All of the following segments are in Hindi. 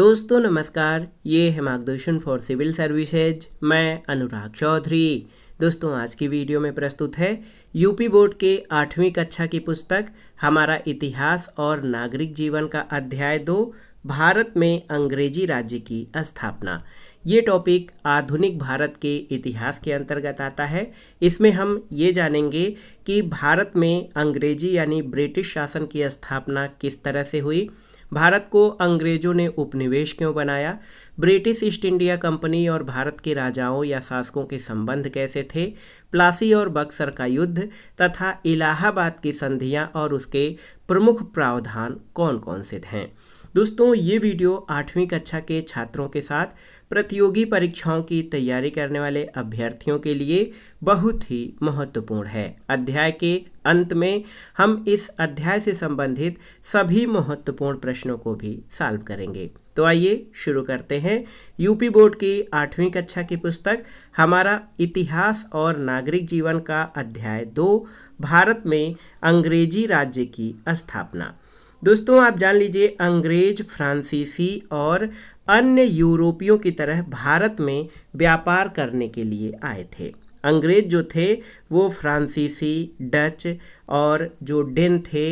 दोस्तों नमस्कार ये है मार्गदर्शन फॉर सिविल सर्विसेज मैं अनुराग चौधरी दोस्तों आज की वीडियो में प्रस्तुत है यूपी बोर्ड के आठवीं कक्षा की पुस्तक हमारा इतिहास और नागरिक जीवन का अध्याय दो भारत में अंग्रेजी राज्य की स्थापना ये टॉपिक आधुनिक भारत के इतिहास के अंतर्गत आता है इसमें हम ये जानेंगे कि भारत में अंग्रेजी यानी ब्रिटिश शासन की स्थापना किस तरह से हुई भारत को अंग्रेजों ने उपनिवेश क्यों बनाया ब्रिटिश ईस्ट इंडिया कंपनी और भारत के राजाओं या शासकों के संबंध कैसे थे प्लासी और बक्सर का युद्ध तथा इलाहाबाद की संधियाँ और उसके प्रमुख प्रावधान कौन कौन से हैं दोस्तों ये वीडियो आठवीं कक्षा के छात्रों के साथ प्रतियोगी परीक्षाओं की तैयारी करने वाले अभ्यर्थियों के लिए बहुत ही महत्वपूर्ण है अध्याय के अंत में हम इस अध्याय से संबंधित सभी महत्वपूर्ण प्रश्नों को भी सॉल्व करेंगे तो आइए शुरू करते हैं यूपी बोर्ड की आठवीं कक्षा की पुस्तक हमारा इतिहास और नागरिक जीवन का अध्याय दो भारत में अंग्रेजी राज्य की स्थापना दोस्तों आप जान लीजिए अंग्रेज फ्रांसीसी और अन्य यूरोपियों की तरह भारत में व्यापार करने के लिए आए थे अंग्रेज जो थे वो फ्रांसीसी डच और जो डेन थे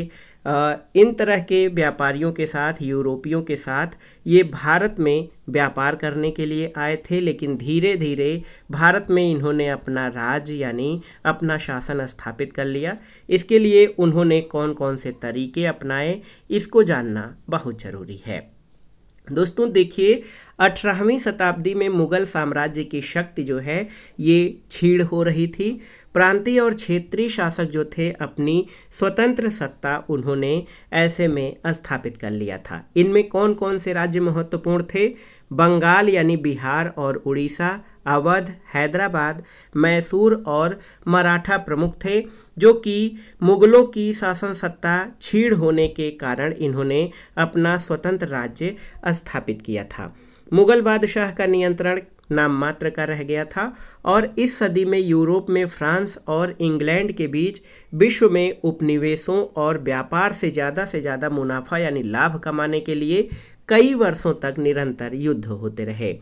इन तरह के व्यापारियों के साथ यूरोपियों के साथ ये भारत में व्यापार करने के लिए आए थे लेकिन धीरे धीरे भारत में इन्होंने अपना राज यानी अपना शासन स्थापित कर लिया इसके लिए उन्होंने कौन कौन से तरीके अपनाए इसको जानना बहुत ज़रूरी है दोस्तों देखिए अठारहवीं शताब्दी में मुग़ल साम्राज्य की शक्ति जो है ये छीड़ हो रही थी प्रांतीय और क्षेत्रीय शासक जो थे अपनी स्वतंत्र सत्ता उन्होंने ऐसे में स्थापित कर लिया था इनमें कौन कौन से राज्य महत्वपूर्ण थे बंगाल यानी बिहार और उड़ीसा अवध हैदराबाद मैसूर और मराठा प्रमुख थे जो कि मुगलों की शासन सत्ता छीड़ होने के कारण इन्होंने अपना स्वतंत्र राज्य स्थापित किया था मुगल बादशाह का नियंत्रण नाम मात्र का रह गया था और इस सदी में यूरोप में फ्रांस और इंग्लैंड के बीच विश्व में उपनिवेशों और व्यापार से ज़्यादा से ज़्यादा मुनाफा यानी लाभ कमाने के लिए कई वर्षों तक निरंतर युद्ध होते रहे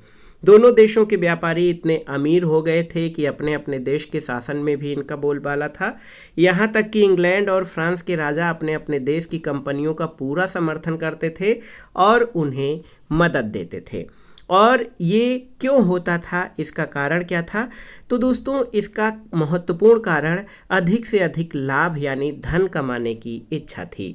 दोनों देशों के व्यापारी इतने अमीर हो गए थे कि अपने अपने देश के शासन में भी इनका बोलबाला था यहाँ तक कि इंग्लैंड और फ्रांस के राजा अपने अपने देश की कंपनियों का पूरा समर्थन करते थे और उन्हें मदद देते थे और ये क्यों होता था इसका कारण क्या था तो दोस्तों इसका महत्वपूर्ण कारण अधिक से अधिक लाभ यानी धन कमाने की इच्छा थी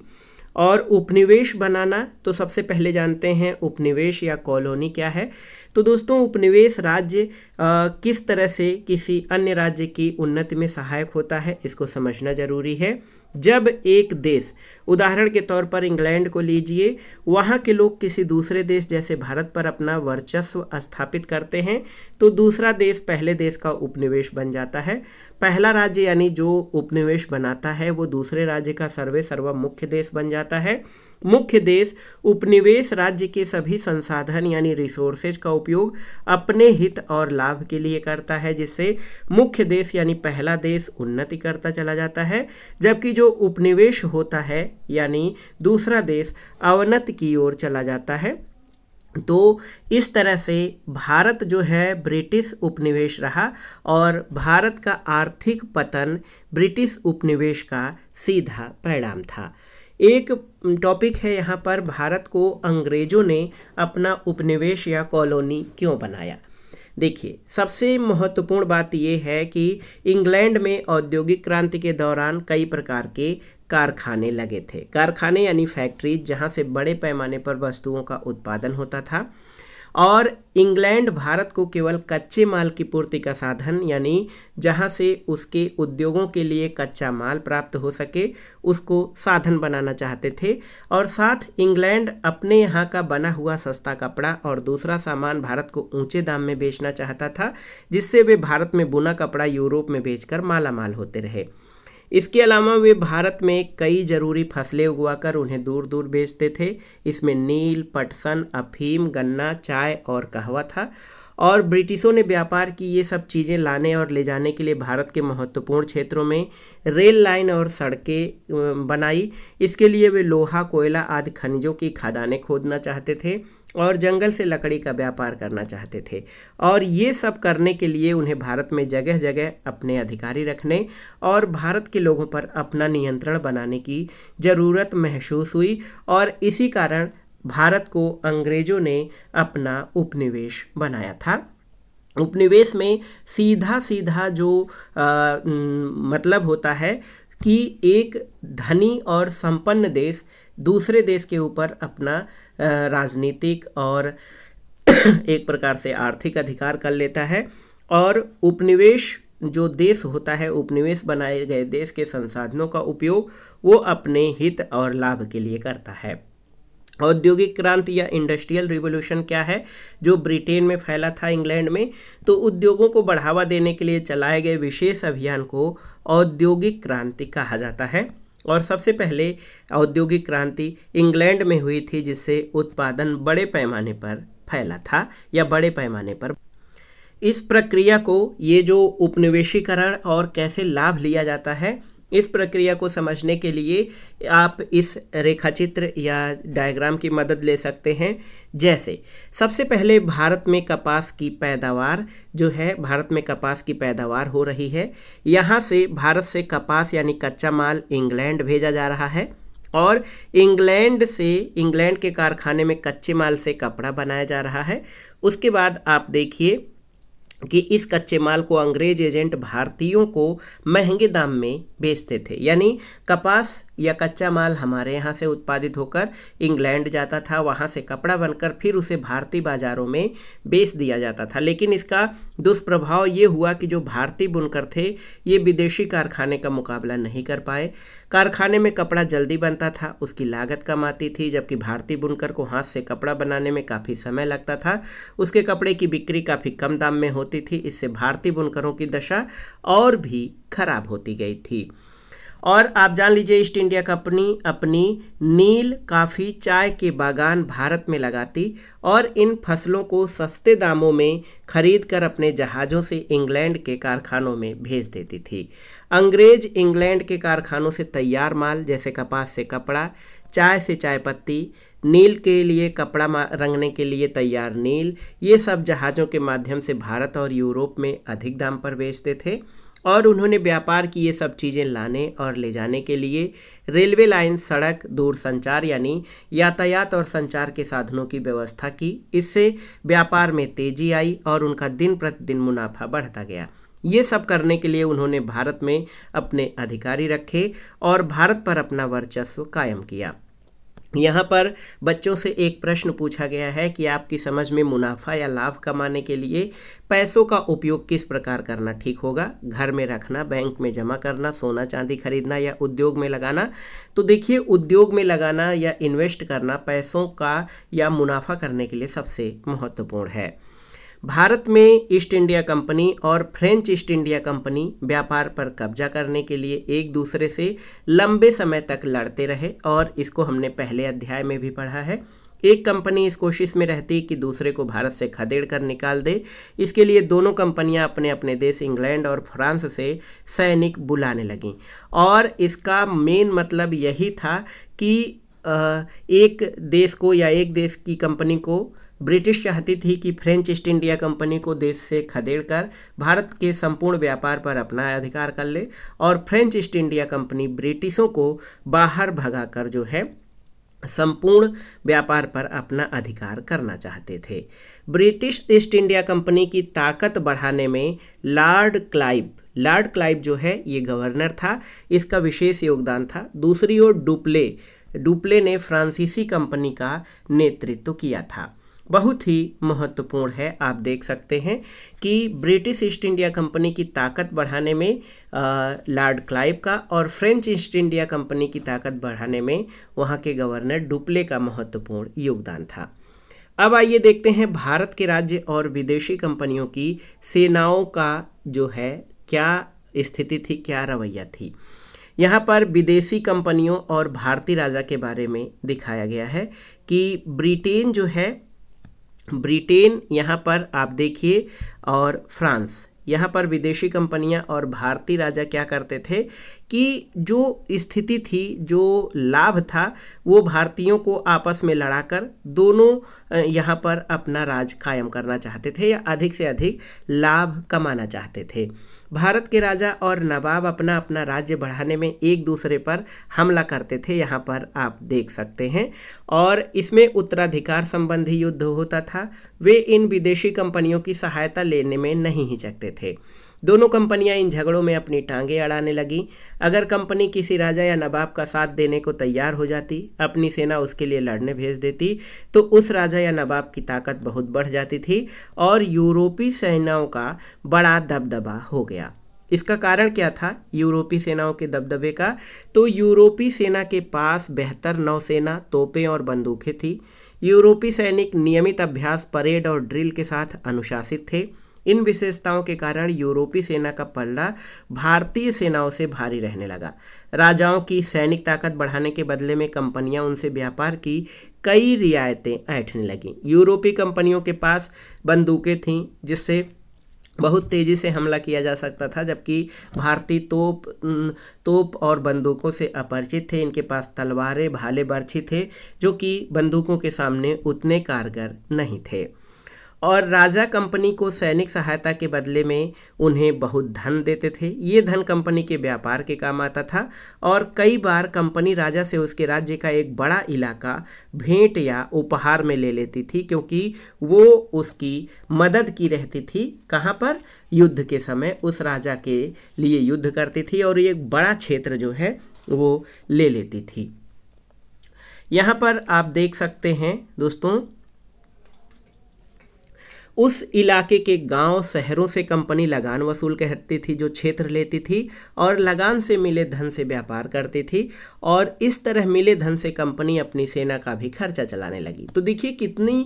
और उपनिवेश बनाना तो सबसे पहले जानते हैं उपनिवेश या कॉलोनी क्या है तो दोस्तों उपनिवेश राज्य किस तरह से किसी अन्य राज्य की उन्नति में सहायक होता है इसको समझना ज़रूरी है जब एक देश उदाहरण के तौर पर इंग्लैंड को लीजिए वहाँ के लोग किसी दूसरे देश जैसे भारत पर अपना वर्चस्व स्थापित करते हैं तो दूसरा देश पहले देश का उपनिवेश बन जाता है पहला राज्य यानी जो उपनिवेश बनाता है वो दूसरे राज्य का सर्वे सर्व मुख्य देश बन जाता है मुख्य देश उपनिवेश राज्य के सभी संसाधन यानी रिसोर्सेज का उपयोग अपने हित और लाभ के लिए करता है जिससे मुख्य देश यानी पहला देश उन्नति करता चला जाता है जबकि जो उपनिवेश होता है यानी दूसरा देश अवनत की ओर चला जाता है तो इस तरह से भारत जो है ब्रिटिश उपनिवेश रहा और भारत का आर्थिक पतन ब्रिटिश उपनिवेश का सीधा परिणाम था एक टॉपिक है यहाँ पर भारत को अंग्रेज़ों ने अपना उपनिवेश या कॉलोनी क्यों बनाया देखिए सबसे महत्वपूर्ण बात यह है कि इंग्लैंड में औद्योगिक क्रांति के दौरान कई प्रकार के कारखाने लगे थे कारखाने यानी फैक्ट्री जहाँ से बड़े पैमाने पर वस्तुओं का उत्पादन होता था और इंग्लैंड भारत को केवल कच्चे माल की पूर्ति का साधन यानी जहाँ से उसके उद्योगों के लिए कच्चा माल प्राप्त हो सके उसको साधन बनाना चाहते थे और साथ इंग्लैंड अपने यहाँ का बना हुआ सस्ता कपड़ा और दूसरा सामान भारत को ऊंचे दाम में बेचना चाहता था जिससे वे भारत में बुना कपड़ा यूरोप में बेचकर माल होते रहे इसके अलावा वे भारत में कई जरूरी फसलें उगवाकर उन्हें दूर दूर बेचते थे इसमें नील पटसन अफीम गन्ना चाय और कहवा था और ब्रिटिशों ने व्यापार की ये सब चीज़ें लाने और ले जाने के लिए भारत के महत्वपूर्ण क्षेत्रों में रेल लाइन और सड़कें बनाई इसके लिए वे लोहा कोयला आदि खनिजों की खदानें खोदना चाहते थे और जंगल से लकड़ी का व्यापार करना चाहते थे और ये सब करने के लिए उन्हें भारत में जगह जगह अपने अधिकारी रखने और भारत के लोगों पर अपना नियंत्रण बनाने की ज़रूरत महसूस हुई और इसी कारण भारत को अंग्रेज़ों ने अपना उपनिवेश बनाया था उपनिवेश में सीधा सीधा जो आ, न, मतलब होता है कि एक धनी और संपन्न देश दूसरे देश के ऊपर अपना राजनीतिक और एक प्रकार से आर्थिक अधिकार कर लेता है और उपनिवेश जो देश होता है उपनिवेश बनाए गए देश के संसाधनों का उपयोग वो अपने हित और लाभ के लिए करता है औद्योगिक क्रांति या इंडस्ट्रियल रिवोल्यूशन क्या है जो ब्रिटेन में फैला था इंग्लैंड में तो उद्योगों को बढ़ावा देने के लिए चलाए गए विशेष अभियान को औद्योगिक क्रांति कहा जाता है और सबसे पहले औद्योगिक क्रांति इंग्लैंड में हुई थी जिससे उत्पादन बड़े पैमाने पर फैला था या बड़े पैमाने पर इस प्रक्रिया को ये जो उपनिवेशीकरण और कैसे लाभ लिया जाता है इस प्रक्रिया को समझने के लिए आप इस रेखाचित्र या डायग्राम की मदद ले सकते हैं जैसे सबसे पहले भारत में कपास की पैदावार जो है भारत में कपास की पैदावार हो रही है यहाँ से भारत से कपास यानी कच्चा माल इंग्लैंड भेजा जा रहा है और इंग्लैंड से इंग्लैंड के कारखाने में कच्चे माल से कपड़ा बनाया जा रहा है उसके बाद आप देखिए कि इस कच्चे माल को अंग्रेज एजेंट भारतीयों को महंगे दाम में बेचते थे यानी कपास या कच्चा माल हमारे यहाँ से उत्पादित होकर इंग्लैंड जाता था वहाँ से कपड़ा बनकर फिर उसे भारतीय बाज़ारों में बेच दिया जाता था लेकिन इसका दुष्प्रभाव ये हुआ कि जो भारतीय बुनकर थे ये विदेशी कारखाने का मुकाबला नहीं कर पाए कारखाने में कपड़ा जल्दी बनता था उसकी लागत कम आती थी जबकि भारतीय बुनकर को हाथ से कपड़ा बनाने में काफ़ी समय लगता था उसके कपड़े की बिक्री काफ़ी कम दाम में होती थी इससे भारतीय बुनकरों की दशा और भी खराब होती गई थी और आप जान लीजिए ईस्ट इंडिया कंपनी अपनी नील काफ़ी चाय के बागान भारत में लगाती और इन फसलों को सस्ते दामों में खरीद कर अपने जहाज़ों से इंग्लैंड के कारखानों में भेज देती थी अंग्रेज इंग्लैंड के कारखानों से तैयार माल जैसे कपास से कपड़ा चाय से चाय पत्ती नील के लिए कपड़ा रंगने के लिए तैयार नील ये सब जहाज़ों के माध्यम से भारत और यूरोप में अधिक दाम पर बेचते थे और उन्होंने व्यापार की ये सब चीज़ें लाने और ले जाने के लिए रेलवे लाइन सड़क दूर संचार यानी यातायात और संचार के साधनों की व्यवस्था की इससे व्यापार में तेजी आई और उनका दिन प्रतिदिन मुनाफा बढ़ता गया ये सब करने के लिए उन्होंने भारत में अपने अधिकारी रखे और भारत पर अपना वर्चस्व कायम किया यहाँ पर बच्चों से एक प्रश्न पूछा गया है कि आपकी समझ में मुनाफा या लाभ कमाने के लिए पैसों का उपयोग किस प्रकार करना ठीक होगा घर में रखना बैंक में जमा करना सोना चांदी खरीदना या उद्योग में लगाना तो देखिए उद्योग में लगाना या इन्वेस्ट करना पैसों का या मुनाफा करने के लिए सबसे महत्वपूर्ण है भारत में ईस्ट इंडिया कंपनी और फ्रेंच ईस्ट इंडिया कंपनी व्यापार पर कब्जा करने के लिए एक दूसरे से लंबे समय तक लड़ते रहे और इसको हमने पहले अध्याय में भी पढ़ा है एक कंपनी इस कोशिश में रहती कि दूसरे को भारत से खदेड़ कर निकाल दे इसके लिए दोनों कंपनियां अपने अपने देश इंग्लैंड और फ्रांस से सैनिक बुलाने लगीं और इसका मेन मतलब यही था कि एक देश को या एक देश की कंपनी को ब्रिटिश चाहती थी कि फ्रेंच ईस्ट इंडिया कंपनी को देश से खदेड़कर भारत के संपूर्ण व्यापार पर अपना अधिकार कर ले और फ्रेंच ईस्ट इंडिया कंपनी ब्रिटिशों को बाहर भगाकर जो है संपूर्ण व्यापार पर अपना अधिकार करना चाहते थे ब्रिटिश ईस्ट इंडिया कंपनी की ताकत बढ़ाने में लॉर्ड क्लाइव लॉर्ड क्लाइव जो है ये गवर्नर था इसका विशेष योगदान था दूसरी ओर डुप्ले डुप्ले ने फ्रांसीसी कंपनी का नेतृत्व किया था बहुत ही महत्वपूर्ण है आप देख सकते हैं कि ब्रिटिश ईस्ट इंडिया कंपनी की ताकत बढ़ाने में लॉर्ड क्लाइव का और फ्रेंच ईस्ट इंडिया कंपनी की ताकत बढ़ाने में वहाँ के गवर्नर डुप्ले का महत्वपूर्ण योगदान था अब आइए देखते हैं भारत के राज्य और विदेशी कंपनियों की सेनाओं का जो है क्या स्थिति थी क्या रवैया थी यहाँ पर विदेशी कंपनियों और भारतीय राजा के बारे में दिखाया गया है कि ब्रिटेन जो है ब्रिटेन यहाँ पर आप देखिए और फ्रांस यहाँ पर विदेशी कंपनियाँ और भारतीय राजा क्या करते थे कि जो स्थिति थी जो लाभ था वो भारतीयों को आपस में लड़ाकर दोनों यहाँ पर अपना राज कायम करना चाहते थे या अधिक से अधिक लाभ कमाना चाहते थे भारत के राजा और नवाब अपना अपना राज्य बढ़ाने में एक दूसरे पर हमला करते थे यहाँ पर आप देख सकते हैं और इसमें उत्तराधिकार संबंधी युद्ध होता था वे इन विदेशी कंपनियों की सहायता लेने में नहीं हिचकते थे दोनों कंपनियां इन झगड़ों में अपनी टांगे अड़ाने लगीं अगर कंपनी किसी राजा या नवाब का साथ देने को तैयार हो जाती अपनी सेना उसके लिए लड़ने भेज देती तो उस राजा या नवाब की ताकत बहुत बढ़ जाती थी और यूरोपीय सेनाओं का बड़ा दबदबा हो गया इसका कारण क्या था यूरोपीय सेनाओं के दबदबे का तो यूरोपीय सेना के पास बेहतर नौसेना तोपें और बंदूकें थी यूरोपीय सैनिक नियमित अभ्यास परेड और ड्रिल के साथ अनुशासित थे इन विशेषताओं के कारण यूरोपीय सेना का पलड़ा भारतीय सेनाओं से भारी रहने लगा राजाओं की सैनिक ताकत बढ़ाने के बदले में कंपनियां उनसे व्यापार की कई रियायतें ऐठने लगीं यूरोपीय कंपनियों के पास बंदूकें थीं जिससे बहुत तेज़ी से हमला किया जा सकता था जबकि भारतीय तोप तोप और बंदूकों से अपरिचित थे इनके पास तलवारें भाले बर्छी थे जो कि बंदूकों के सामने उतने कारगर नहीं थे और राजा कंपनी को सैनिक सहायता के बदले में उन्हें बहुत धन देते थे ये धन कंपनी के व्यापार के काम आता था और कई बार कंपनी राजा से उसके राज्य का एक बड़ा इलाका भेंट या उपहार में ले लेती थी क्योंकि वो उसकी मदद की रहती थी कहाँ पर युद्ध के समय उस राजा के लिए युद्ध करती थी और एक बड़ा क्षेत्र जो है वो ले लेती थी यहाँ पर आप देख सकते हैं दोस्तों उस इलाके के गांव शहरों से कंपनी लगान वसूल करती थी जो क्षेत्र लेती थी और लगान से मिले धन से व्यापार करती थी और इस तरह मिले धन से कंपनी अपनी सेना का भी खर्चा चलाने लगी तो देखिए कितनी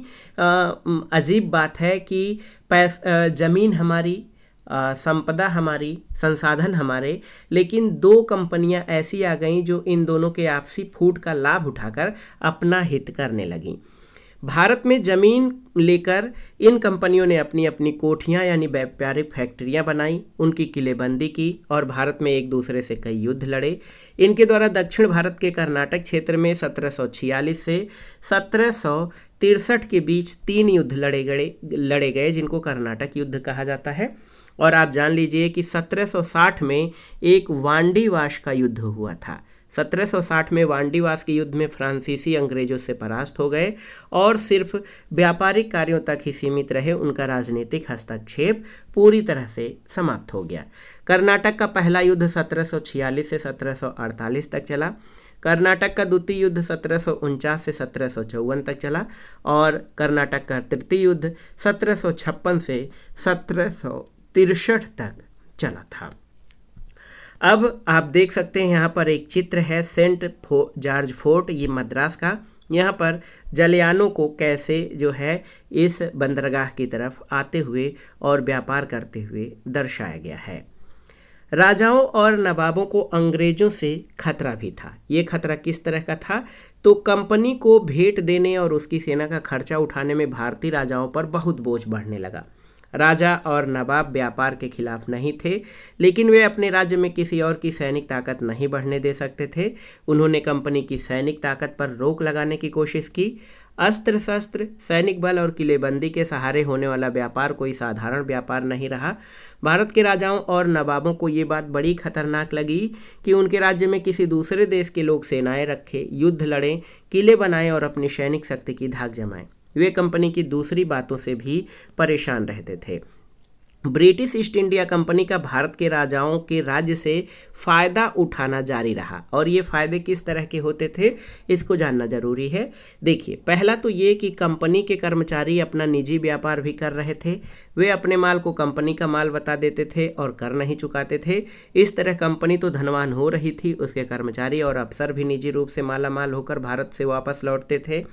अजीब बात है कि पैस ज़मीन हमारी संपदा हमारी संसाधन हमारे लेकिन दो कंपनियां ऐसी आ गईं जो इन दोनों के आपसी फूट का लाभ उठाकर अपना हित करने लगीं भारत में ज़मीन लेकर इन कंपनियों ने अपनी अपनी कोठियाँ यानी व्यापारिक फैक्ट्रियाँ बनाई उनकी किलेबंदी की और भारत में एक दूसरे से कई युद्ध लड़े इनके द्वारा दक्षिण भारत के कर्नाटक क्षेत्र में 1746 से सत्रह के बीच तीन युद्ध लड़े गए लड़े गए जिनको कर्नाटक युद्ध कहा जाता है और आप जान लीजिए कि 1760 में एक वांडीवाश का युद्ध हुआ था 1760 में वांडीवास के युद्ध में फ्रांसीसी अंग्रेजों से परास्त हो गए और सिर्फ व्यापारिक कार्यों तक ही सीमित रहे उनका राजनीतिक हस्तक्षेप पूरी तरह से समाप्त हो गया कर्नाटक का पहला युद्ध 1746 से 1748 तक चला कर्नाटक का द्वितीय युद्ध सत्रह से सत्रह तक चला और कर्नाटक का तृतीय युद्ध सत्रह से सत्रह तक चला था अब आप देख सकते हैं यहाँ पर एक चित्र है सेंट फो जॉर्ज फोर्ट ये मद्रास का यहाँ पर जलयानों को कैसे जो है इस बंदरगाह की तरफ आते हुए और व्यापार करते हुए दर्शाया गया है राजाओं और नवाबों को अंग्रेजों से खतरा भी था ये खतरा किस तरह का था तो कंपनी को भेंट देने और उसकी सेना का खर्चा उठाने में भारतीय राजाओं पर बहुत बोझ बढ़ने लगा राजा और नवाब व्यापार के खिलाफ नहीं थे लेकिन वे अपने राज्य में किसी और की सैनिक ताकत नहीं बढ़ने दे सकते थे उन्होंने कंपनी की सैनिक ताकत पर रोक लगाने की कोशिश की अस्त्र शस्त्र सैनिक बल और किलेबंदी के सहारे होने वाला व्यापार कोई साधारण व्यापार नहीं रहा भारत के राजाओं और नवाबों को ये बात बड़ी खतरनाक लगी कि उनके राज्य में किसी दूसरे देश के लोग सेनाएं रखें युद्ध लड़ें किले बनाएं और अपनी सैनिक शक्ति की धाक जमाएं वे कंपनी की दूसरी बातों से भी परेशान रहते थे ब्रिटिश ईस्ट इंडिया कंपनी का भारत के राजाओं के राज्य से फ़ायदा उठाना जारी रहा और ये फ़ायदे किस तरह के होते थे इसको जानना ज़रूरी है देखिए पहला तो ये कि कंपनी के कर्मचारी अपना निजी व्यापार भी कर रहे थे वे अपने माल को कंपनी का माल बता देते थे और कर नहीं चुकाते थे इस तरह कंपनी तो धनवान हो रही थी उसके कर्मचारी और अफसर भी निजी रूप से मालामाल होकर भारत से वापस लौटते थे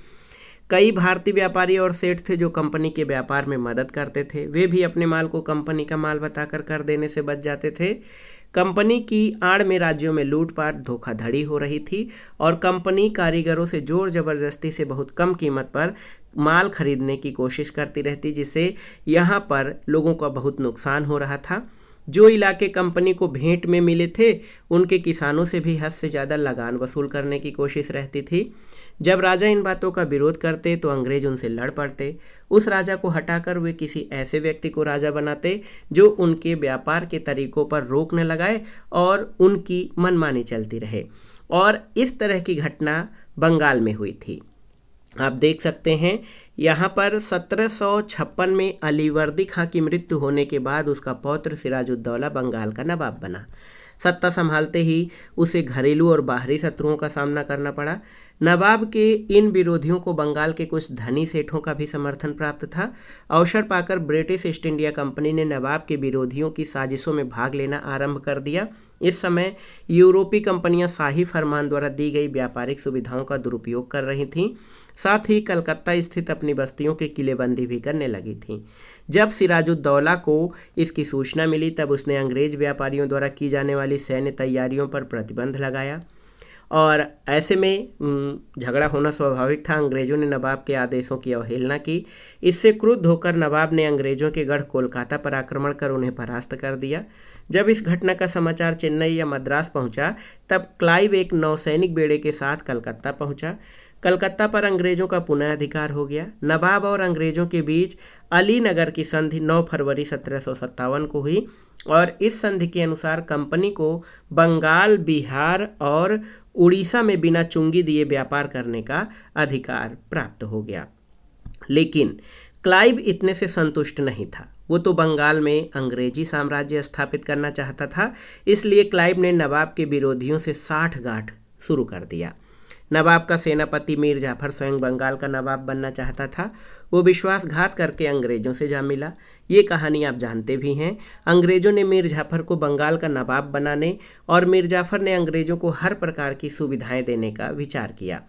कई भारतीय व्यापारी और सेठ थे जो कंपनी के व्यापार में मदद करते थे वे भी अपने माल को कंपनी का माल बताकर कर देने से बच जाते थे कंपनी की आड़ में राज्यों में लूटपाट धोखाधड़ी हो रही थी और कंपनी कारीगरों से जोर जबरदस्ती से बहुत कम कीमत पर माल खरीदने की कोशिश करती रहती जिससे यहाँ पर लोगों का बहुत नुकसान हो रहा था जो इलाके कंपनी को भेंट में मिले थे उनके किसानों से भी हद से ज़्यादा लगान वसूल करने की कोशिश रहती थी जब राजा इन बातों का विरोध करते तो अंग्रेज उनसे लड़ पड़ते उस राजा को हटाकर वे किसी ऐसे व्यक्ति को राजा बनाते जो उनके व्यापार के तरीकों पर रोक न लगाए और उनकी मनमानी चलती रहे और इस तरह की घटना बंगाल में हुई थी आप देख सकते हैं यहाँ पर सत्रह में अलीवर्दी खां की मृत्यु होने के बाद उसका पौत्र सिराजुद्दौला बंगाल का नवाब बना सत्ता संभालते ही उसे घरेलू और बाहरी शत्रुओं का सामना करना पड़ा नवाब के इन विरोधियों को बंगाल के कुछ धनी सेठों का भी समर्थन प्राप्त था अवसर पाकर ब्रिटिश ईस्ट इंडिया कंपनी ने नवाब के विरोधियों की साजिशों में भाग लेना आरंभ कर दिया इस समय यूरोपीय कंपनियां शाही फरमान द्वारा दी गई व्यापारिक सुविधाओं का दुरुपयोग कर रही थीं साथ ही कलकत्ता स्थित अपनी बस्तियों की किलेबंदी भी करने लगी थी जब सिराजुद्दौला को इसकी सूचना मिली तब उसने अंग्रेज व्यापारियों द्वारा की जाने वाली सैन्य तैयारियों पर प्रतिबंध लगाया और ऐसे में झगड़ा होना स्वाभाविक था अंग्रेजों ने नवाब के आदेशों की अवहेलना की इससे क्रुद्ध होकर नवाब ने अंग्रेजों के गढ़ कोलकाता पर आक्रमण कर उन्हें परास्त कर दिया जब इस घटना का समाचार चेन्नई या मद्रास पहुंचा तब क्लाइव एक नौसैनिक बेड़े के साथ कलकत्ता पहुंचा कलकत्ता पर अंग्रेज़ों का पुनः अधिकार हो गया नवाब और अंग्रेज़ों के बीच अली नगर की संधि 9 फरवरी सत्रह को हुई और इस संधि के अनुसार कंपनी को बंगाल बिहार और उड़ीसा में बिना चुंगी दिए व्यापार करने का अधिकार प्राप्त हो गया लेकिन क्लाइव इतने से संतुष्ट नहीं था वो तो बंगाल में अंग्रेजी साम्राज्य स्थापित करना चाहता था इसलिए क्लाइव ने नवाब के विरोधियों से साठ गांठ शुरू कर दिया नवाब का सेनापति मीर जाफर स्वयं बंगाल का नवाब बनना चाहता था वो विश्वासघात करके अंग्रेज़ों से जा मिला ये कहानी आप जानते भी हैं अंग्रेज़ों ने मीर जाफर को बंगाल का नवाब बनाने और मीर जाफर ने अंग्रेज़ों को हर प्रकार की सुविधाएं देने का विचार किया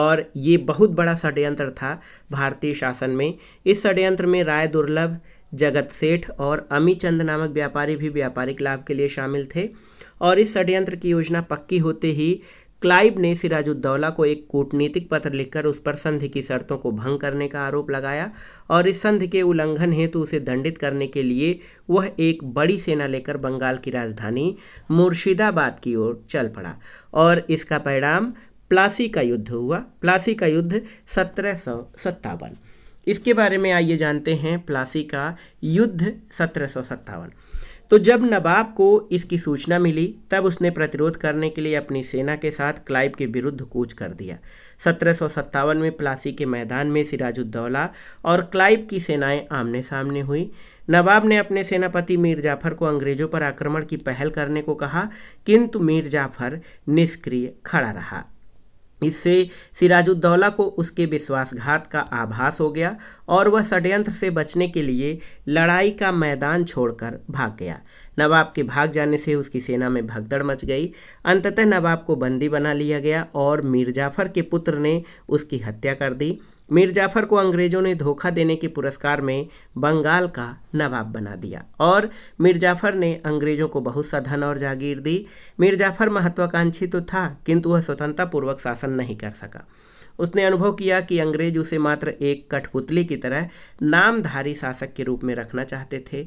और ये बहुत बड़ा षड्यंत्र था भारतीय शासन में इस षड्यंत्र में राय दुर्लभ जगत सेठ और अमी चंद नामक व्यापारी भी व्यापारिक लाभ के लिए शामिल थे और इस षड्यंत्र की योजना पक्की होते ही क्लाइव ने सिराजुद्दौला को एक कूटनीतिक पत्र लिखकर उस पर संधि की शर्तों को भंग करने का आरोप लगाया और इस संधि के उल्लंघन हेतु उसे दंडित करने के लिए वह एक बड़ी सेना लेकर बंगाल की राजधानी मुर्शिदाबाद की ओर चल पड़ा और इसका परिणाम प्लासी का युद्ध हुआ प्लासी का युद्ध सत्रह सौ सत्तावन इसके बारे में आइए जानते हैं प्लासी का युद्ध सत्रह सौ सत्तावन तो जब नवाब को इसकी सूचना मिली तब उसने प्रतिरोध करने के लिए अपनी सेना के साथ क्लाइव के विरुद्ध कूच कर दिया सत्रह में प्लासी के मैदान में सिराजुद्दौला और क्लाइव की सेनाएं आमने सामने हुई नवाब ने अपने सेनापति मीर जाफर को अंग्रेज़ों पर आक्रमण की पहल करने को कहा किंतु मीर जाफर निष्क्रिय खड़ा रहा इससे सिराजुद्दौला को उसके विश्वासघात का आभास हो गया और वह षड्यंत्र से बचने के लिए लड़ाई का मैदान छोड़कर भाग गया नवाब के भाग जाने से उसकी सेना में भगदड़ मच गई अंततः नवाब को बंदी बना लिया गया और मीर जाफर के पुत्र ने उसकी हत्या कर दी मीर जाफ़र को अंग्रेज़ों ने धोखा देने के पुरस्कार में बंगाल का नवाब बना दिया और मीर जाफ़र ने अंग्रेज़ों को बहुत सा धन और जागीर दी मीर जाफ़र महत्वाकांक्षी तो था किंतु वह स्वतंत्रतापूर्वक शासन नहीं कर सका उसने अनुभव किया कि अंग्रेज उसे मात्र एक कठपुतली की तरह नामधारी शासक के रूप में रखना चाहते थे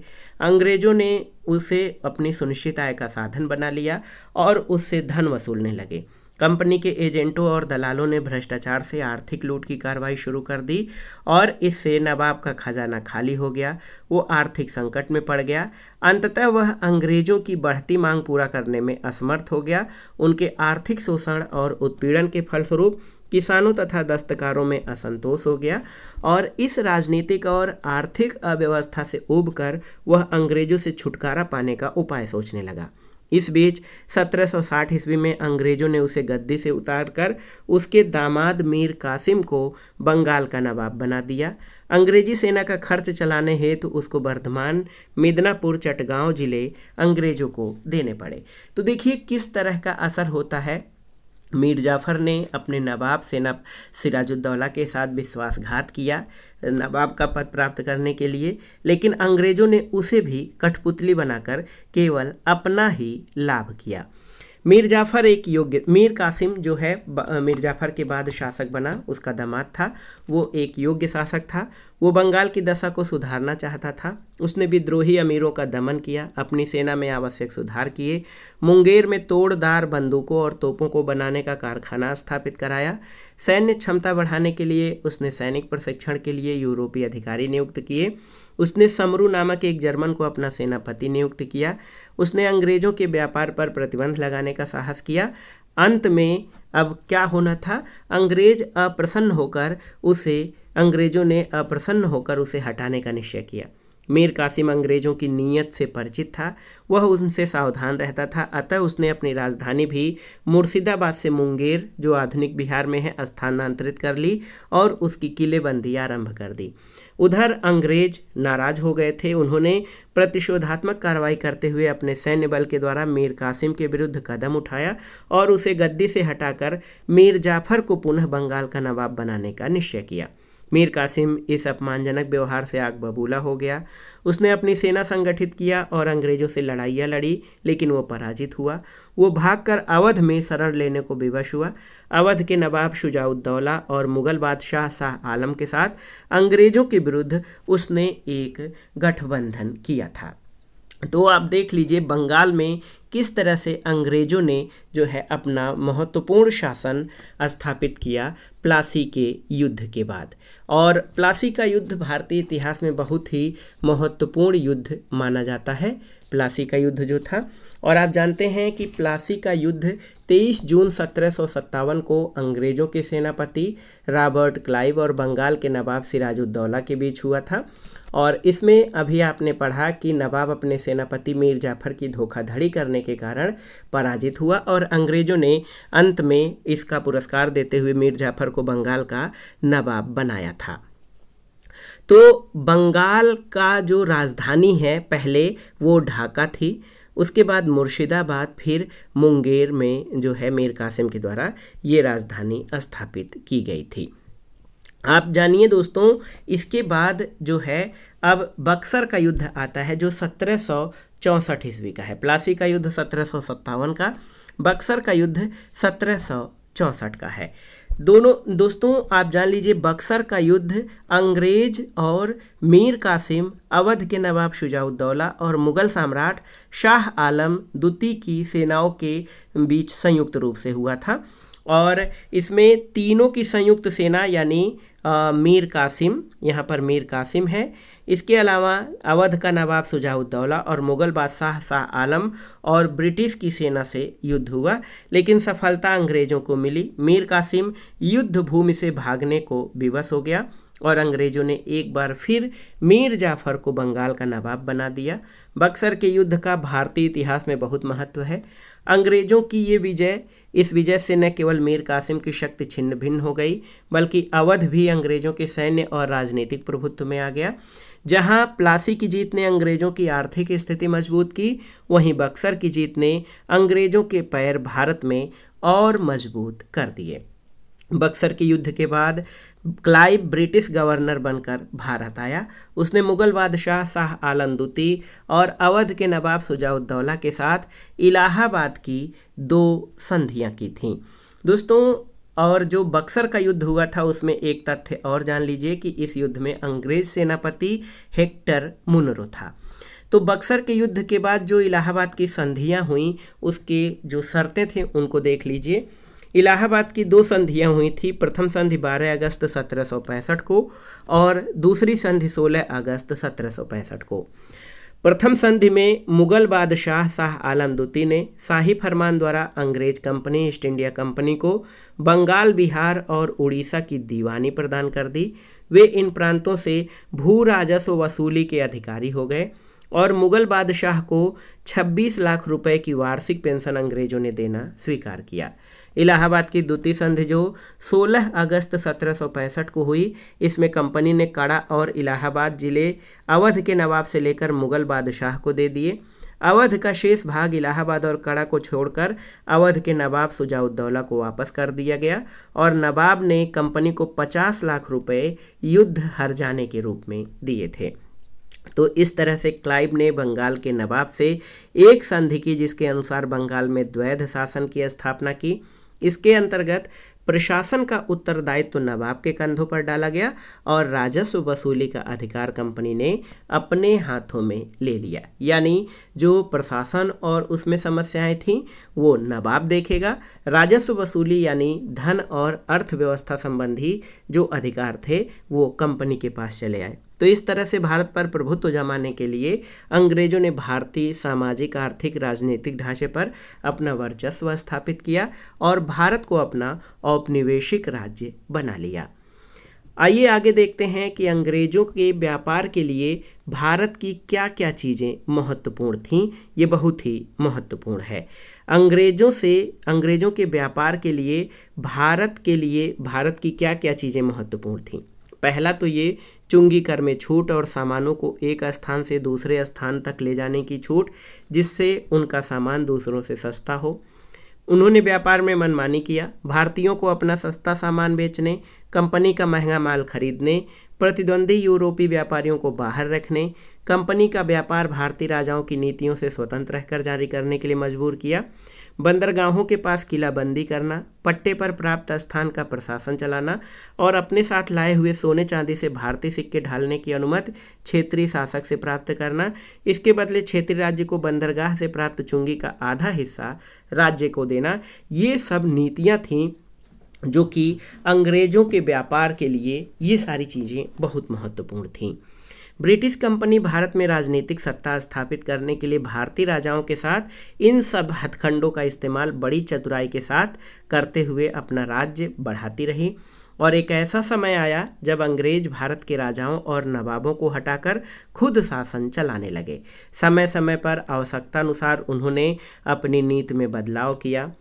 अंग्रेजों ने उसे अपनी सुनिश्चित आय का साधन बना लिया और उससे धन वसूलने लगे कंपनी के एजेंटों और दलालों ने भ्रष्टाचार से आर्थिक लूट की कार्रवाई शुरू कर दी और इससे नवाब का खजाना खाली हो गया वो आर्थिक संकट में पड़ गया अंततः वह अंग्रेजों की बढ़ती मांग पूरा करने में असमर्थ हो गया उनके आर्थिक शोषण और उत्पीड़न के फलस्वरूप किसानों तथा दस्तकारों में असंतोष हो गया और इस राजनीतिक और आर्थिक अव्यवस्था से उब वह अंग्रेजों से छुटकारा पाने का उपाय सोचने लगा इस बीच 1760 ईस्वी में अंग्रेज़ों ने उसे गद्दी से उतारकर उसके दामाद मीर कासिम को बंगाल का नवाब बना दिया अंग्रेजी सेना का खर्च चलाने हेतु तो उसको वर्धमान मिदनापुर चटगांव जिले अंग्रेज़ों को देने पड़े तो देखिए किस तरह का असर होता है मीर जाफ़र ने अपने नवाब सेना सिराजुद्दौला के साथ विश्वासघात किया नवाब का पद प्राप्त करने के लिए लेकिन अंग्रेज़ों ने उसे भी कठपुतली बनाकर केवल अपना ही लाभ किया मीर जाफ़र एक योग्य मीर कासिम जो है मीर जाफ़र के बाद शासक बना उसका दामाद था वो एक योग्य शासक था वो बंगाल की दशा को सुधारना चाहता था उसने विद्रोही अमीरों का दमन किया अपनी सेना में आवश्यक सुधार किए मुंगेर में तोड़दार बंदूकों और तोपों को बनाने का कारखाना स्थापित कराया सैन्य क्षमता बढ़ाने के लिए उसने सैनिक प्रशिक्षण के लिए यूरोपीय अधिकारी नियुक्त किए उसने समरू नामक एक जर्मन को अपना सेनापति नियुक्त किया उसने अंग्रेजों के व्यापार पर प्रतिबंध लगाने का साहस किया अंत में अब क्या होना था अंग्रेज अप्रसन्न होकर उसे अंग्रेजों ने अप्रसन्न होकर उसे हटाने का निश्चय किया मीर कासिम अंग्रेजों की नीयत से परिचित था वह उनसे सावधान रहता था अतः उसने अपनी राजधानी भी मुर्शिदाबाद से मुंगेर जो आधुनिक बिहार में है स्थानांतरित कर ली और उसकी किलेबंदी आरंभ कर दी उधर अंग्रेज नाराज हो गए थे उन्होंने प्रतिशोधात्मक कार्रवाई करते हुए अपने सैन्य बल के द्वारा मीर कासिम के विरुद्ध कदम उठाया और उसे गद्दी से हटाकर मीर जाफर को पुनः बंगाल का नवाब बनाने का निश्चय किया मीर कासिम इस अपमानजनक व्यवहार से आग बबूला हो गया उसने अपनी सेना संगठित किया और अंग्रेजों से लड़ाइयाँ लड़ी लेकिन वो पराजित हुआ वो भागकर अवध में शरण लेने को विवश हुआ अवध के नवाब शुजाउद्दौला और मुग़ल बादशाह शाह आलम के साथ अंग्रेज़ों के विरुद्ध उसने एक गठबंधन किया था तो आप देख लीजिए बंगाल में किस तरह से अंग्रेज़ों ने जो है अपना महत्वपूर्ण शासन स्थापित किया प्लासी के युद्ध के बाद और प्लासी का युद्ध भारतीय इतिहास में बहुत ही महत्वपूर्ण युद्ध माना जाता है प्लासी का युद्ध जो था और आप जानते हैं कि प्लासी का युद्ध 23 जून सत्रह को अंग्रेज़ों के सेनापति रॉबर्ट क्लाइव और बंगाल के नवाब सिराजुद्दौला के बीच हुआ था और इसमें अभी आपने पढ़ा कि नवाब अपने सेनापति मीर जाफर की धोखाधड़ी करने के कारण पराजित हुआ और अंग्रेज़ों ने अंत में इसका पुरस्कार देते हुए मीर जाफर को बंगाल का नवाब बनाया था तो बंगाल का जो राजधानी है पहले वो ढाका थी उसके बाद मुर्शिदाबाद फिर मुंगेर में जो है मीर कासिम के द्वारा ये राजधानी स्थापित की गई थी आप जानिए दोस्तों इसके बाद जो है अब बक्सर का युद्ध आता है जो सत्रह सौ चौंसठ ईस्वी का है प्लासी का युद्ध सत्रह सौ सत्तावन का बक्सर का युद्ध सत्रह सौ चौंसठ का है दोनों दोस्तों आप जान लीजिए बक्सर का युद्ध अंग्रेज और मीर कासिम अवध के नवाब शुजाउद्दौला और मुगल सम्राट शाह आलम द्वितीय की सेनाओं के बीच संयुक्त रूप से हुआ था और इसमें तीनों की संयुक्त सेना यानी मीर कासिम यहाँ पर मीर कासिम है इसके अलावा अवध का नवाब सुजाउद्दौला और मुग़ल बादशाह शाह आलम और ब्रिटिश की सेना से युद्ध हुआ लेकिन सफलता अंग्रेज़ों को मिली मीर कासिम युद्ध भूमि से भागने को विवश हो गया और अंग्रेज़ों ने एक बार फिर मीर जाफ़र को बंगाल का नवाब बना दिया बक्सर के युद्ध का भारतीय इतिहास में बहुत महत्व है अंग्रेजों की ये विजय इस विजय से न केवल मीर कासिम की शक्ति छिन्न भिन्न हो गई बल्कि अवध भी अंग्रेजों के सैन्य और राजनीतिक प्रभुत्व में आ गया जहां प्लासी की जीत ने अंग्रेजों की आर्थिक स्थिति मजबूत की वहीं बक्सर की जीत ने अंग्रेजों के पैर भारत में और मजबूत कर दिए बक्सर के युद्ध के बाद क्लाइव ब्रिटिश गवर्नर बनकर भारत आया उसने मुगल बादशाह शाह आलम दुती और अवध के नवाब सुजाउद्दौला के साथ इलाहाबाद की दो संधियां की थीं दोस्तों और जो बक्सर का युद्ध हुआ था उसमें एक तथ्य और जान लीजिए कि इस युद्ध में अंग्रेज सेनापति हेक्टर मुनरो था तो बक्सर के युद्ध के बाद जो इलाहाबाद की संधियां हुई उसके जो शर्तें थे उनको देख लीजिए इलाहाबाद की दो संधियाँ हुई थी प्रथम संधि 12 अगस्त सत्रह को और दूसरी संधि 16 अगस्त सत्रह को प्रथम संधि में मुगल बादशाह शाह आलम दुती ने शाही फरमान द्वारा अंग्रेज कंपनी ईस्ट इंडिया कंपनी को बंगाल बिहार और उड़ीसा की दीवानी प्रदान कर दी वे इन प्रांतों से भू राजस्व वसूली के अधिकारी हो गए और मुगल बादशाह को 26 लाख रुपए की वार्षिक पेंशन अंग्रेजों ने देना स्वीकार किया इलाहाबाद की द्वितीय संधि जो 16 अगस्त सत्रह को हुई इसमें कंपनी ने कड़ा और इलाहाबाद जिले अवध के नवाब से लेकर मुगल बादशाह को दे दिए अवध का शेष भाग इलाहाबाद और कड़ा को छोड़कर अवध के नवाब सुजाउद्दौला को वापस कर दिया गया और नवाब ने कंपनी को 50 लाख रुपए युद्ध हर जाने के रूप में दिए थे तो इस तरह से क्लाइव ने बंगाल के नवाब से एक संधि की जिसके अनुसार बंगाल में द्वैध शासन की स्थापना की इसके अंतर्गत प्रशासन का उत्तरदायित्व नवाब के कंधों पर डाला गया और राजस्व वसूली का अधिकार कंपनी ने अपने हाथों में ले लिया यानी जो प्रशासन और उसमें समस्याएं थीं वो नवाब देखेगा राजस्व वसूली यानी धन और अर्थव्यवस्था संबंधी जो अधिकार थे वो कंपनी के पास चले आए तो इस तरह से भारत पर प्रभुत्व जमाने के लिए अंग्रेजों ने भारतीय सामाजिक आर्थिक राजनीतिक ढांचे पर अपना वर्चस्व स्थापित किया और भारत को अपना औपनिवेशिक राज्य बना लिया आइए आगे देखते हैं कि अंग्रेज़ों के व्यापार के लिए भारत की क्या क्या चीज़ें महत्वपूर्ण थीं ये बहुत ही महत्वपूर्ण है अंग्रेज़ों से अंग्रेज़ों के व्यापार के लिए भारत के लिए भारत की क्या क्या चीज़ें महत्वपूर्ण थीं पहला तो ये चुंगी कर में छूट और सामानों को एक स्थान से दूसरे स्थान तक ले जाने की छूट जिससे उनका सामान दूसरों से सस्ता हो उन्होंने व्यापार में मनमानी किया भारतीयों को अपना सस्ता सामान बेचने कंपनी का महंगा माल खरीदने प्रतिद्वंदी यूरोपीय व्यापारियों को बाहर रखने कंपनी का व्यापार भारतीय राजाओं की नीतियों से स्वतंत्र रहकर जारी करने के लिए मजबूर किया बंदरगाहों के पास किलाबंदी करना पट्टे पर प्राप्त स्थान का प्रशासन चलाना और अपने साथ लाए हुए सोने चांदी से भारतीय सिक्के ढालने की अनुमति क्षेत्रीय शासक से प्राप्त करना इसके बदले क्षेत्रीय राज्य को बंदरगाह से प्राप्त चुंगी का आधा हिस्सा राज्य को देना ये सब नीतियाँ थीं जो कि अंग्रेज़ों के व्यापार के लिए ये सारी चीज़ें बहुत महत्वपूर्ण थीं ब्रिटिश कंपनी भारत में राजनीतिक सत्ता स्थापित करने के लिए भारतीय राजाओं के साथ इन सब हथखंडों का इस्तेमाल बड़ी चतुराई के साथ करते हुए अपना राज्य बढ़ाती रही और एक ऐसा समय आया जब अंग्रेज भारत के राजाओं और नवाबों को हटाकर खुद शासन चलाने लगे समय समय पर आवश्यकतानुसार उन्होंने अपनी नीति में बदलाव किया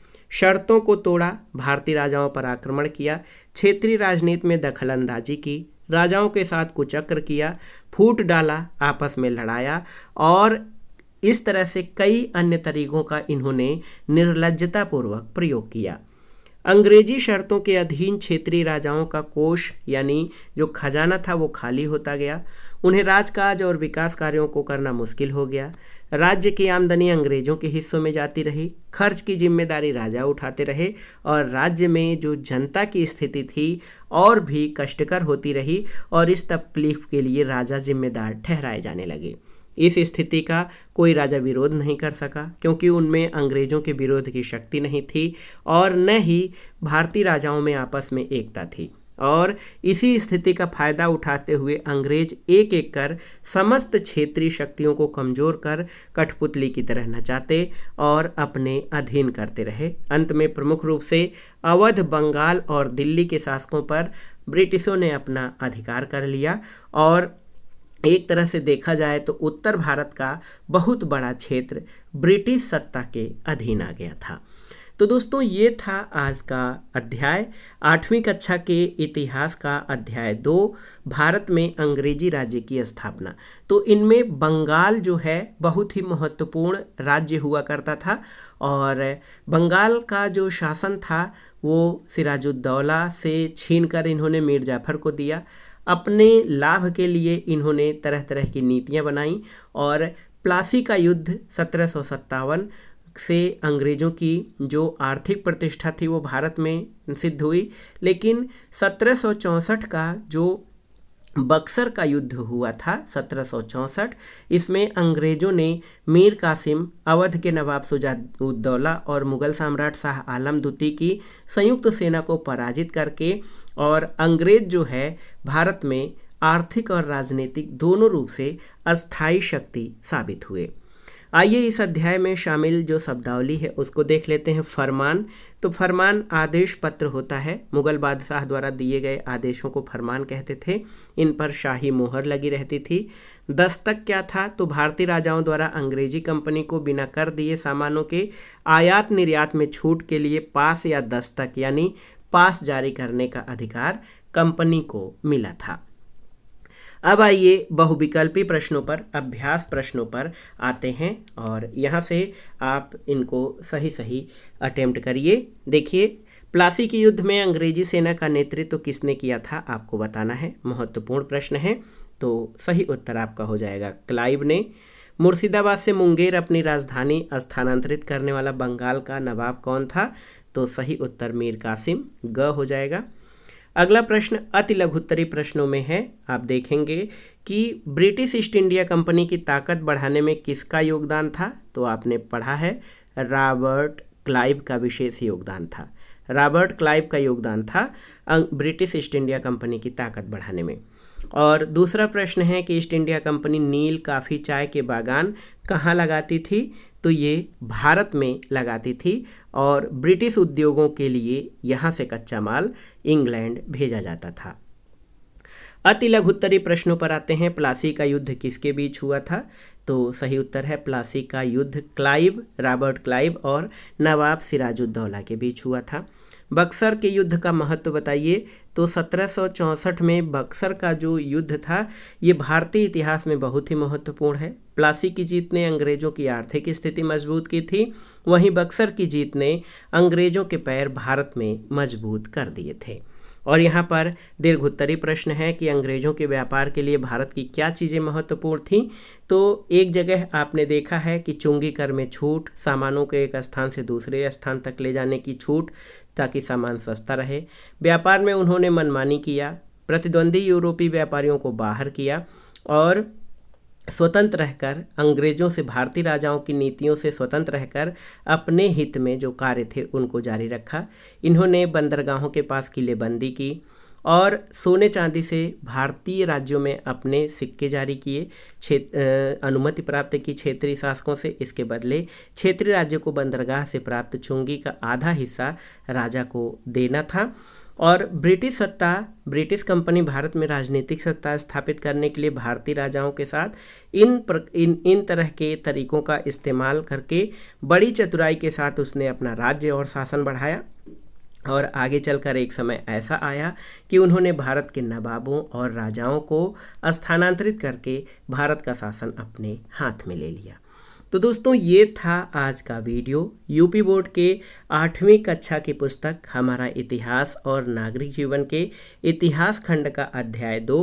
शर्तों को तोड़ा भारतीय राजाओं पर आक्रमण किया क्षेत्रीय राजनीति में दखलंदाजी की राजाओं के साथ कुचक्र किया फूट डाला आपस में लड़ाया और इस तरह से कई अन्य तरीकों का इन्होंने निर्लजतापूर्वक प्रयोग किया अंग्रेजी शर्तों के अधीन क्षेत्रीय राजाओं का कोष यानी जो खजाना था वो खाली होता गया उन्हें राजकाज और विकास कार्यों को करना मुश्किल हो गया राज्य की आमदनी अंग्रेजों के हिस्सों में जाती रही खर्च की जिम्मेदारी राजा उठाते रहे और राज्य में जो जनता की स्थिति थी और भी कष्टकर होती रही और इस तकलीफ के लिए राजा जिम्मेदार ठहराए जाने लगे इस स्थिति का कोई राजा विरोध नहीं कर सका क्योंकि उनमें अंग्रेजों के विरोध की शक्ति नहीं थी और न ही भारतीय राजाओं में आपस में एकता थी और इसी स्थिति का फायदा उठाते हुए अंग्रेज एक एक कर समस्त क्षेत्रीय शक्तियों को कमजोर कर कठपुतली की तरह नचाते और अपने अधीन करते रहे अंत में प्रमुख रूप से अवध बंगाल और दिल्ली के शासकों पर ब्रिटिशों ने अपना अधिकार कर लिया और एक तरह से देखा जाए तो उत्तर भारत का बहुत बड़ा क्षेत्र ब्रिटिश सत्ता के अधीन आ गया था तो दोस्तों ये था आज का अध्याय आठवीं कक्षा के इतिहास का अध्याय दो भारत में अंग्रेजी राज्य की स्थापना तो इनमें बंगाल जो है बहुत ही महत्वपूर्ण राज्य हुआ करता था और बंगाल का जो शासन था वो सिराजुद्दौला से छीनकर इन्होंने मीर जाफर को दिया अपने लाभ के लिए इन्होंने तरह तरह की नीतियाँ बनाई और प्लासी का युद्ध सत्रह से अंग्रेज़ों की जो आर्थिक प्रतिष्ठा थी वो भारत में सिद्ध हुई लेकिन सत्रह का जो बक्सर का युद्ध हुआ था सत्रह इसमें अंग्रेज़ों ने मीर कासिम अवध के नवाब सुजाउद्दौला और मुग़ल सम्राट शाह आलम द्वितीय की संयुक्त सेना को पराजित करके और अंग्रेज़ जो है भारत में आर्थिक और राजनीतिक दोनों रूप से अस्थाई शक्ति साबित हुए आइए इस अध्याय में शामिल जो शब्दावली है उसको देख लेते हैं फरमान तो फरमान आदेश पत्र होता है मुगल बादशाह द्वारा दिए गए आदेशों को फरमान कहते थे इन पर शाही मोहर लगी रहती थी दस्तक क्या था तो भारतीय राजाओं द्वारा अंग्रेजी कंपनी को बिना कर दिए सामानों के आयात निर्यात में छूट के लिए पास या दस्तक यानी पास जारी करने का अधिकार कंपनी को मिला था अब आइए बहुविकल्पी प्रश्नों पर अभ्यास प्रश्नों पर आते हैं और यहाँ से आप इनको सही सही अटेम्प्ट करिए देखिए प्लासी के युद्ध में अंग्रेजी सेना का नेतृत्व तो किसने किया था आपको बताना है महत्वपूर्ण प्रश्न है तो सही उत्तर आपका हो जाएगा क्लाइव ने मुर्शिदाबाद से मुंगेर अपनी राजधानी स्थानांतरित करने वाला बंगाल का नवाब कौन था तो सही उत्तर मीर कासिम ग हो जाएगा अगला प्रश्न अति लघुत्तरी प्रश्नों में है आप देखेंगे कि ब्रिटिश ईस्ट इंडिया कंपनी की ताकत बढ़ाने में किसका योगदान था तो आपने पढ़ा है रॉबर्ट क्लाइव का विशेष योगदान था रॉबर्ट क्लाइव का योगदान था अं, ब्रिटिश ईस्ट इंडिया कंपनी की ताकत बढ़ाने में और दूसरा प्रश्न है कि ईस्ट इंडिया कंपनी नील काफ़ी चाय के बागान कहाँ लगाती थी तो ये भारत में लगाती थी और ब्रिटिश उद्योगों के लिए यहाँ से कच्चा माल इंग्लैंड भेजा जाता था अति लघुत्तरी प्रश्नों पर आते हैं प्लासी का युद्ध किसके बीच हुआ था तो सही उत्तर है प्लासी का युद्ध क्लाइव रॉबर्ट क्लाइव और नवाब सिराजुद्दौला के बीच हुआ था बक्सर के युद्ध का महत्व बताइए तो सत्रह में बक्सर का जो युद्ध था ये भारतीय इतिहास में बहुत ही महत्वपूर्ण है प्लासी की जीत ने अंग्रेजों की आर्थिक स्थिति मजबूत की थी वहीं बक्सर की जीत ने अंग्रेजों के पैर भारत में मजबूत कर दिए थे और यहाँ पर दीर्घ उत्तरी प्रश्न है कि अंग्रेजों के व्यापार के लिए भारत की क्या चीज़ें महत्वपूर्ण थीं तो एक जगह आपने देखा है कि चुंगी कर में छूट सामानों को एक स्थान से दूसरे स्थान तक ले जाने की छूट ताकि सामान सस्ता रहे व्यापार में उन्होंने मनमानी किया प्रतिद्वंदी यूरोपीय व्यापारियों को बाहर किया और स्वतंत्र रहकर अंग्रेजों से भारतीय राजाओं की नीतियों से स्वतंत्र रहकर अपने हित में जो कार्य थे उनको जारी रखा इन्होंने बंदरगाहों के पास किलेबंदी की और सोने चांदी से भारतीय राज्यों में अपने सिक्के जारी किए क्षेत्र अनुमति प्राप्त की क्षेत्रीय शासकों से इसके बदले क्षेत्रीय राज्यों को बंदरगाह से प्राप्त चुंगी का आधा हिस्सा राजा को देना था और ब्रिटिश सत्ता ब्रिटिश कंपनी भारत में राजनीतिक सत्ता स्थापित करने के लिए भारतीय राजाओं के साथ इन प्र इन इन तरह के तरीकों का इस्तेमाल करके बड़ी चतुराई के साथ उसने अपना राज्य और शासन बढ़ाया और आगे चलकर एक समय ऐसा आया कि उन्होंने भारत के नवाबों और राजाओं को स्थानांतरित करके भारत का शासन अपने हाथ में ले लिया तो दोस्तों ये था आज का वीडियो यूपी बोर्ड के आठवीं कक्षा की पुस्तक हमारा इतिहास और नागरिक जीवन के इतिहास खंड का अध्याय दो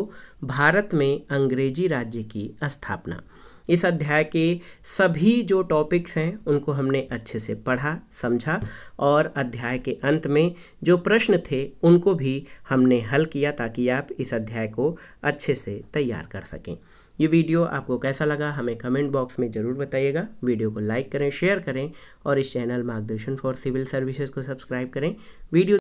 भारत में अंग्रेजी राज्य की स्थापना इस अध्याय के सभी जो टॉपिक्स हैं उनको हमने अच्छे से पढ़ा समझा और अध्याय के अंत में जो प्रश्न थे उनको भी हमने हल किया ताकि आप इस अध्याय को अच्छे से तैयार कर सकें ये वीडियो आपको कैसा लगा हमें कमेंट बॉक्स में ज़रूर बताइएगा वीडियो को लाइक करें शेयर करें और इस channel Margdarshan for civil services को सब्सक्राइब करें वीडियो